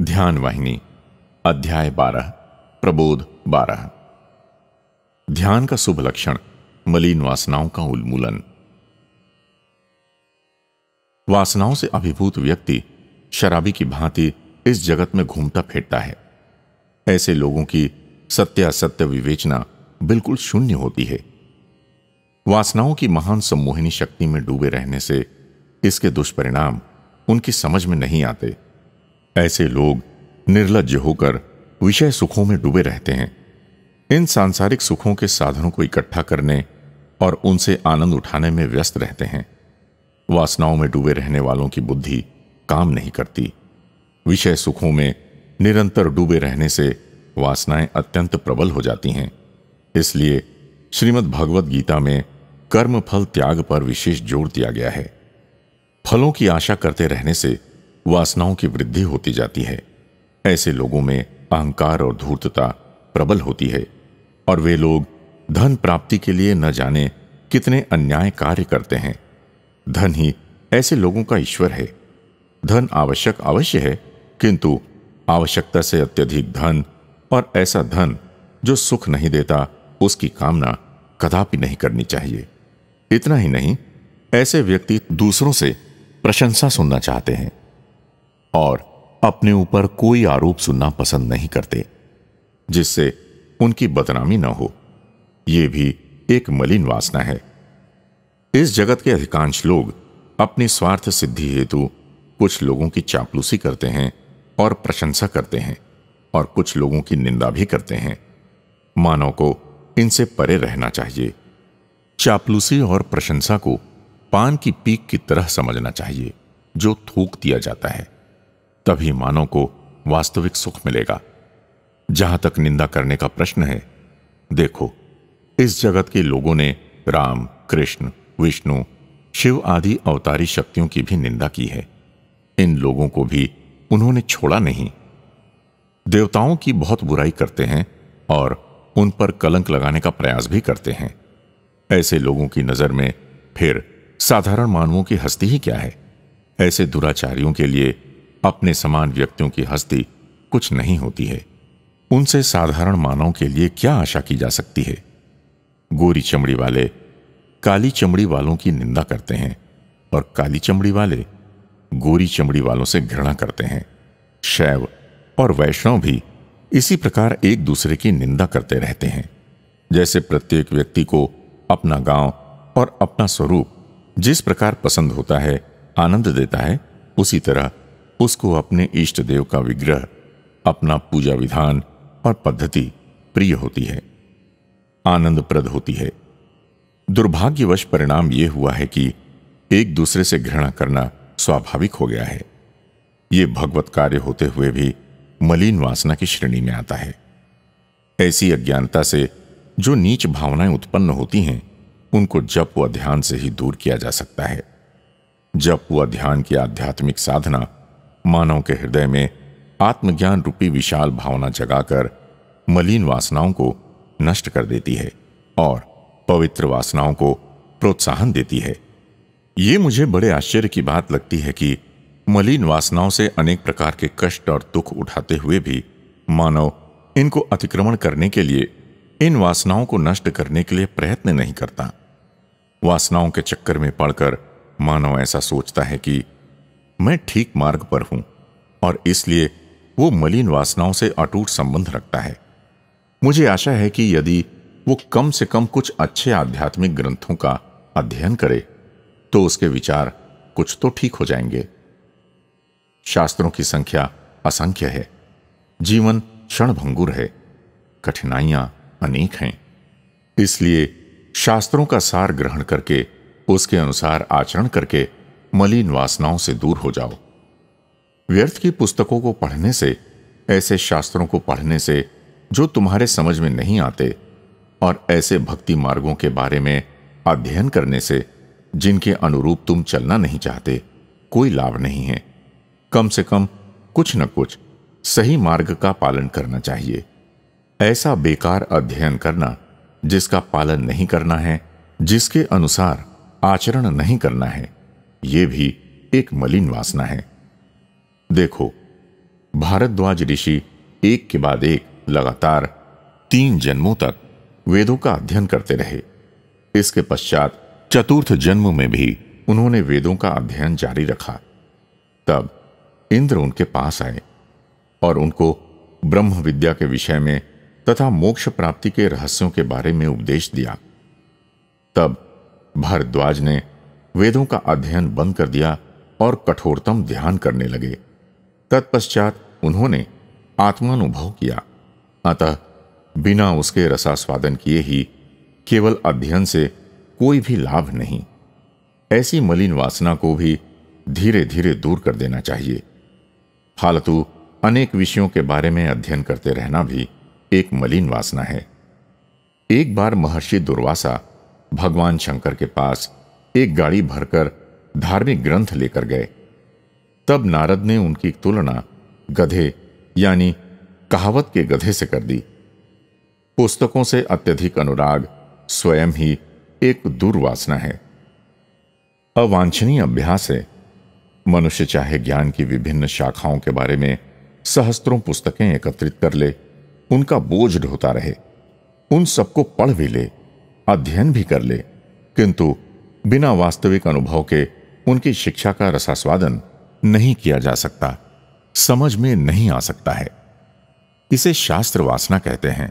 ध्यान वाहिनी अध्याय बारह प्रबोध बारह ध्यान का शुभ लक्षण मलिन वासनाओं का उन्मूलन वासनाओं से अभिभूत व्यक्ति शराबी की भांति इस जगत में घूमता फिरता है ऐसे लोगों की सत्य असत्य विवेचना बिल्कुल शून्य होती है वासनाओं की महान सम्मोहिनी शक्ति में डूबे रहने से इसके दुष्परिणाम उनकी समझ में नहीं आते ऐसे लोग निर्लज होकर विषय सुखों में डूबे रहते हैं इन सांसारिक सुखों के साधनों को इकट्ठा करने और उनसे आनंद उठाने में व्यस्त रहते हैं वासनाओं में डूबे रहने वालों की बुद्धि काम नहीं करती विषय सुखों में निरंतर डूबे रहने से वासनाएं अत्यंत प्रबल हो जाती हैं इसलिए श्रीमद् भगवत गीता में कर्म फल त्याग पर विशेष जोर दिया गया है फलों की आशा करते रहने से वासनाओं की वृद्धि होती जाती है ऐसे लोगों में अहंकार और धूर्तता प्रबल होती है और वे लोग धन प्राप्ति के लिए न जाने कितने अन्याय कार्य करते हैं धन ही ऐसे लोगों का ईश्वर है धन आवश्यक अवश्य है किंतु आवश्यकता से अत्यधिक धन और ऐसा धन जो सुख नहीं देता उसकी कामना कदापि नहीं करनी चाहिए इतना ही नहीं ऐसे व्यक्ति दूसरों से प्रशंसा सुनना चाहते हैं और अपने ऊपर कोई आरोप सुनना पसंद नहीं करते जिससे उनकी बदनामी न हो यह भी एक मलिन वासना है इस जगत के अधिकांश लोग अपनी स्वार्थ सिद्धि हेतु कुछ लोगों की चापलूसी करते हैं और प्रशंसा करते हैं और कुछ लोगों की निंदा भी करते हैं मानव को इनसे परे रहना चाहिए चापलूसी और प्रशंसा को पान की पीक की तरह समझना चाहिए जो थूक दिया जाता है तभी मानव को वास्तविक सुख मिलेगा जहां तक निंदा करने का प्रश्न है देखो इस जगत के लोगों ने राम कृष्ण विष्णु शिव आदि अवतारी शक्तियों की भी निंदा की है इन लोगों को भी उन्होंने छोड़ा नहीं देवताओं की बहुत बुराई करते हैं और उन पर कलंक लगाने का प्रयास भी करते हैं ऐसे लोगों की नज़र में फिर साधारण मानवों की हस्ती ही क्या है ऐसे दुराचारियों के लिए अपने समान व्यक्तियों की हस्ती कुछ नहीं होती है उनसे साधारण मानव के लिए क्या आशा की जा सकती है गोरी चमड़ी वाले काली चमड़ी वालों की निंदा करते हैं और काली चमड़ी वाले गोरी चमड़ी वालों से घृणा करते हैं शैव और वैष्णव भी इसी प्रकार एक दूसरे की निंदा करते रहते हैं जैसे प्रत्येक व्यक्ति को अपना गांव और अपना स्वरूप जिस प्रकार पसंद होता है आनंद देता है उसी तरह उसको अपने इष्ट देव का विग्रह अपना पूजा विधान और पद्धति प्रिय होती है आनंदप्रद होती है दुर्भाग्यवश परिणाम यह हुआ है कि एक दूसरे से घृणा करना स्वाभाविक हो गया है ये भगवत कार्य होते हुए भी मलिन वासना की श्रेणी में आता है ऐसी अज्ञानता से जो नीच भावनाएं उत्पन्न होती हैं उनको जप व ध्यान से ही दूर किया जा सकता है जप व ध्यान की आध्यात्मिक साधना मानव के हृदय में आत्मज्ञान रूपी विशाल भावना जगाकर मलिन वासनाओं को नष्ट कर देती है और पवित्र वासनाओं को प्रोत्साहन देती है ये मुझे बड़े आश्चर्य की बात लगती है कि मलिन वासनाओं से अनेक प्रकार के कष्ट और दुख उठाते हुए भी मानव इनको अतिक्रमण करने के लिए इन वासनाओं को नष्ट करने के लिए प्रयत्न नहीं करता वासनाओं के चक्कर में पड़कर मानव ऐसा सोचता है कि मैं ठीक मार्ग पर हूं और इसलिए वो मलिन वासनाओं से अटूट संबंध रखता है मुझे आशा है कि यदि वो कम से कम कुछ अच्छे आध्यात्मिक ग्रंथों का अध्ययन करे तो उसके विचार कुछ तो ठीक हो जाएंगे शास्त्रों की संख्या असंख्य है जीवन क्षणभंगुर है कठिनाइयां अनेक हैं इसलिए शास्त्रों का सार ग्रहण करके उसके अनुसार आचरण करके मलिन वासनाओं से दूर हो जाओ व्यर्थ की पुस्तकों को पढ़ने से ऐसे शास्त्रों को पढ़ने से जो तुम्हारे समझ में नहीं आते और ऐसे भक्ति मार्गों के बारे में अध्ययन करने से जिनके अनुरूप तुम चलना नहीं चाहते कोई लाभ नहीं है कम से कम कुछ न कुछ सही मार्ग का पालन करना चाहिए ऐसा बेकार अध्ययन करना जिसका पालन नहीं करना है जिसके अनुसार आचरण नहीं करना है यह भी एक मलिन वासना है देखो भारद्वाज ऋषि एक के बाद एक लगातार तीन जन्मों तक वेदों का अध्ययन करते रहे इसके पश्चात चतुर्थ जन्म में भी उन्होंने वेदों का अध्ययन जारी रखा तब इंद्र उनके पास आए और उनको ब्रह्म विद्या के विषय में तथा मोक्ष प्राप्ति के रहस्यों के बारे में उपदेश दिया तब भारद्वाज ने वेदों का अध्ययन बंद कर दिया और कठोरतम ध्यान करने लगे तत्पश्चात उन्होंने आत्मानुभव किया अतः बिना उसके रसास्वादन किए ही केवल अध्ययन से कोई भी लाभ नहीं ऐसी मलिन वासना को भी धीरे धीरे दूर कर देना चाहिए फालतू अनेक विषयों के बारे में अध्ययन करते रहना भी एक मलिन वासना है एक बार महर्षि दुर्वासा भगवान शंकर के पास एक गाड़ी भरकर धार्मिक ग्रंथ लेकर गए तब नारद ने उनकी तुलना गधे यानी कहावत के गधे से कर दी पुस्तकों से अत्यधिक अनुराग स्वयं ही एक दुर्वासना है अवांछनीय अभ्यास है मनुष्य चाहे ज्ञान की विभिन्न शाखाओं के बारे में सहस्त्रों पुस्तकें एकत्रित कर ले उनका बोझ ढोता रहे उन सबको पढ़ भी ले अध्ययन भी कर ले किंतु बिना वास्तविक अनुभव के उनकी शिक्षा का रसास्वादन नहीं किया जा सकता समझ में नहीं आ सकता है इसे शास्त्र वासना कहते हैं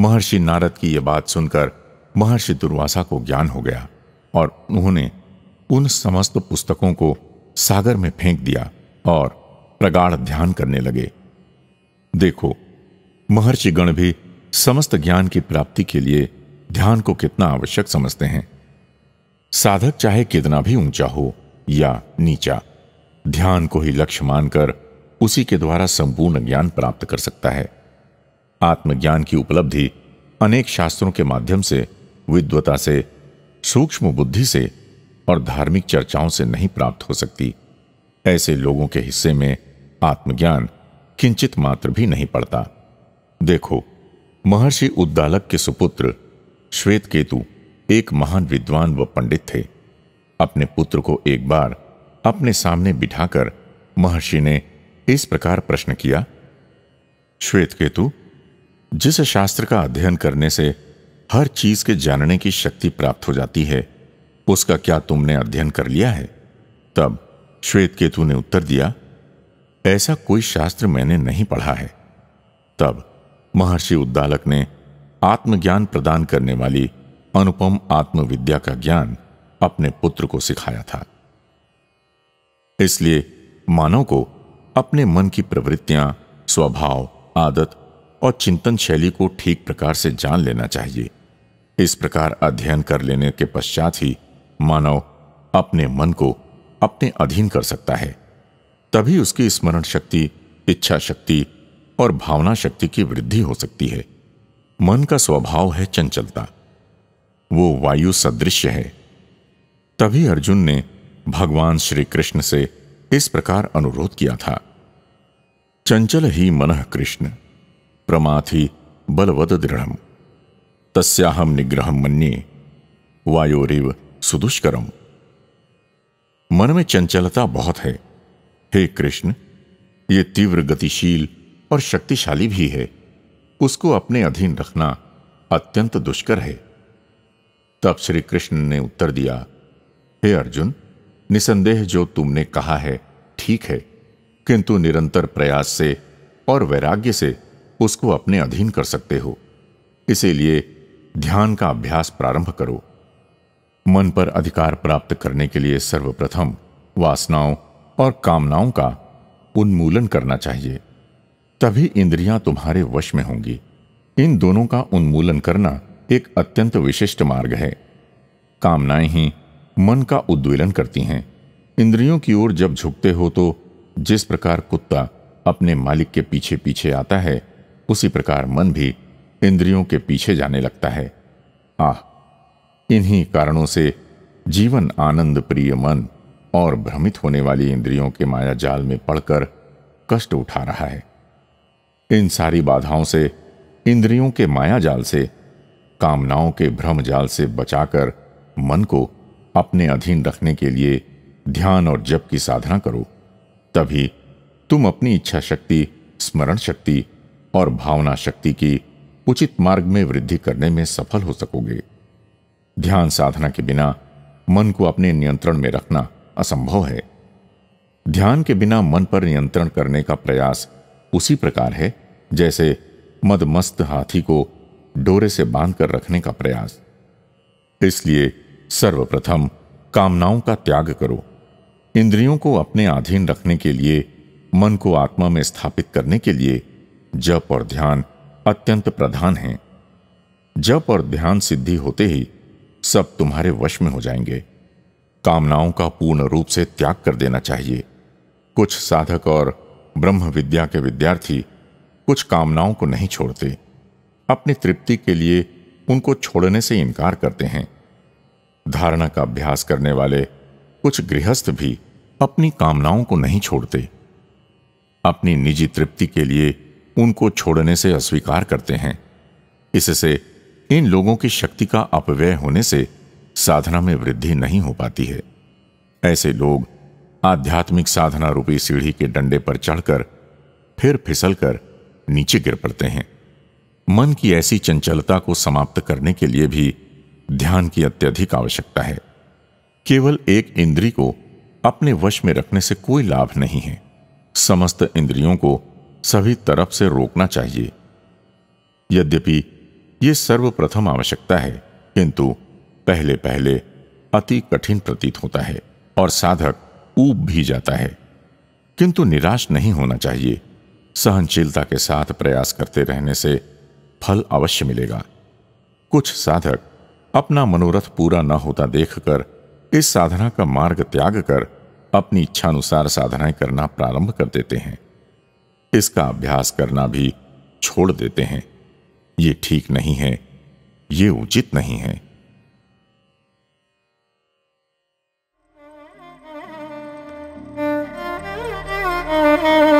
महर्षि नारद की यह बात सुनकर महर्षि दुर्वासा को ज्ञान हो गया और उन्होंने उन समस्त पुस्तकों को सागर में फेंक दिया और प्रगाढ़ ध्यान करने लगे देखो महर्षि गण भी समस्त ज्ञान की प्राप्ति के लिए ध्यान को कितना आवश्यक समझते हैं साधक चाहे कितना भी ऊंचा हो या नीचा ध्यान को ही लक्ष्य मानकर उसी के द्वारा संपूर्ण ज्ञान प्राप्त कर सकता है आत्मज्ञान की उपलब्धि अनेक शास्त्रों के माध्यम से विद्वता से सूक्ष्म बुद्धि से और धार्मिक चर्चाओं से नहीं प्राप्त हो सकती ऐसे लोगों के हिस्से में आत्मज्ञान किंचित मात्र भी नहीं पड़ता देखो महर्षि उद्दालक के सुपुत्र श्वेत केतु एक महान विद्वान व पंडित थे अपने पुत्र को एक बार अपने सामने बिठाकर महर्षि ने इस प्रकार प्रश्न किया श्वेत केतु जिस शास्त्र का अध्ययन करने से हर चीज के जानने की शक्ति प्राप्त हो जाती है उसका क्या तुमने अध्ययन कर लिया है तब श्वेत केतु ने उत्तर दिया ऐसा कोई शास्त्र मैंने नहीं पढ़ा है तब महर्षि उद्दालक ने आत्मज्ञान प्रदान करने वाली अनुपम आत्मविद्या का ज्ञान अपने पुत्र को सिखाया था इसलिए मानव को अपने मन की प्रवृत्तियां स्वभाव आदत और चिंतन शैली को ठीक प्रकार से जान लेना चाहिए इस प्रकार अध्ययन कर लेने के पश्चात ही मानव अपने मन को अपने अधीन कर सकता है तभी उसकी स्मरण शक्ति इच्छा शक्ति और भावना शक्ति की वृद्धि हो सकती है मन का स्वभाव है चंचलता वो वायु सदृश्य है तभी अर्जुन ने भगवान श्री कृष्ण से इस प्रकार अनुरोध किया था चंचल ही मन कृष्ण प्रमाथि बलवद दृढ़ तस्याहम निग्रह मन्ये वायोरिव सुदुष्करम मन में चंचलता बहुत है हे कृष्ण ये तीव्र गतिशील और शक्तिशाली भी है उसको अपने अधीन रखना अत्यंत दुष्कर है तब श्री कृष्ण ने उत्तर दिया हे अर्जुन निसंदेह जो तुमने कहा है ठीक है किंतु निरंतर प्रयास से और वैराग्य से उसको अपने अधीन कर सकते हो इसीलिए ध्यान का अभ्यास प्रारंभ करो मन पर अधिकार प्राप्त करने के लिए सर्वप्रथम वासनाओं और कामनाओं का उन्मूलन करना चाहिए तभी इंद्रियां तुम्हारे वश में होंगी इन दोनों का उन्मूलन करना एक अत्यंत विशिष्ट मार्ग है कामनाएं ही मन का उद्वेलन करती हैं इंद्रियों की ओर जब झुकते हो तो जिस प्रकार कुत्ता अपने मालिक के पीछे पीछे आता है उसी प्रकार मन भी इंद्रियों के पीछे जाने लगता है आह इन्हीं कारणों से जीवन आनंद प्रिय मन और भ्रमित होने वाली इंद्रियों के माया जाल में पड़कर कष्ट उठा रहा है इन सारी बाधाओं से इंद्रियों के माया जाल से कामनाओं के भ्रम जाल से बचाकर मन को अपने अधीन रखने के लिए ध्यान और जप की साधना करो तभी तुम अपनी इच्छा शक्ति स्मरण शक्ति और भावना शक्ति की उचित मार्ग में वृद्धि करने में सफल हो सकोगे ध्यान साधना के बिना मन को अपने नियंत्रण में रखना असंभव है ध्यान के बिना मन पर नियंत्रण करने का प्रयास उसी प्रकार है जैसे मदमस्त हाथी को डोरे से बांधकर रखने का प्रयास इसलिए सर्वप्रथम कामनाओं का त्याग करो इंद्रियों को अपने अधीन रखने के लिए मन को आत्मा में स्थापित करने के लिए जप और ध्यान अत्यंत प्रधान हैं जप और ध्यान सिद्धि होते ही सब तुम्हारे वश में हो जाएंगे कामनाओं का पूर्ण रूप से त्याग कर देना चाहिए कुछ साधक और ब्रह्म विद्या के विद्यार्थी कुछ कामनाओं को नहीं छोड़ते अपनी तृप्ति के लिए उनको छोड़ने से इनकार करते हैं धारणा का अभ्यास करने वाले कुछ गृहस्थ भी अपनी कामनाओं को नहीं छोड़ते अपनी निजी तृप्ति के लिए उनको छोड़ने से अस्वीकार करते हैं इससे इन लोगों की शक्ति का अपव्यय होने से साधना में वृद्धि नहीं हो पाती है ऐसे लोग आध्यात्मिक साधना रूपी सीढ़ी के डंडे पर चढ़कर फिर फिसलकर नीचे गिर पड़ते हैं मन की ऐसी चंचलता को समाप्त करने के लिए भी ध्यान की अत्यधिक आवश्यकता है केवल एक इंद्री को अपने वश में रखने से कोई लाभ नहीं है समस्त इंद्रियों को सभी तरफ से रोकना चाहिए यद्यपि यह सर्वप्रथम आवश्यकता है किंतु पहले पहले अति कठिन प्रतीत होता है और साधक ऊब भी जाता है किंतु निराश नहीं होना चाहिए सहनशीलता के साथ प्रयास करते रहने से फल अवश्य मिलेगा कुछ साधक अपना मनोरथ पूरा न होता देखकर इस साधना का मार्ग त्याग कर अपनी इच्छानुसार साधनाएं करना प्रारंभ कर देते हैं इसका अभ्यास करना भी छोड़ देते हैं ये ठीक नहीं है ये उचित नहीं है Mm-hmm.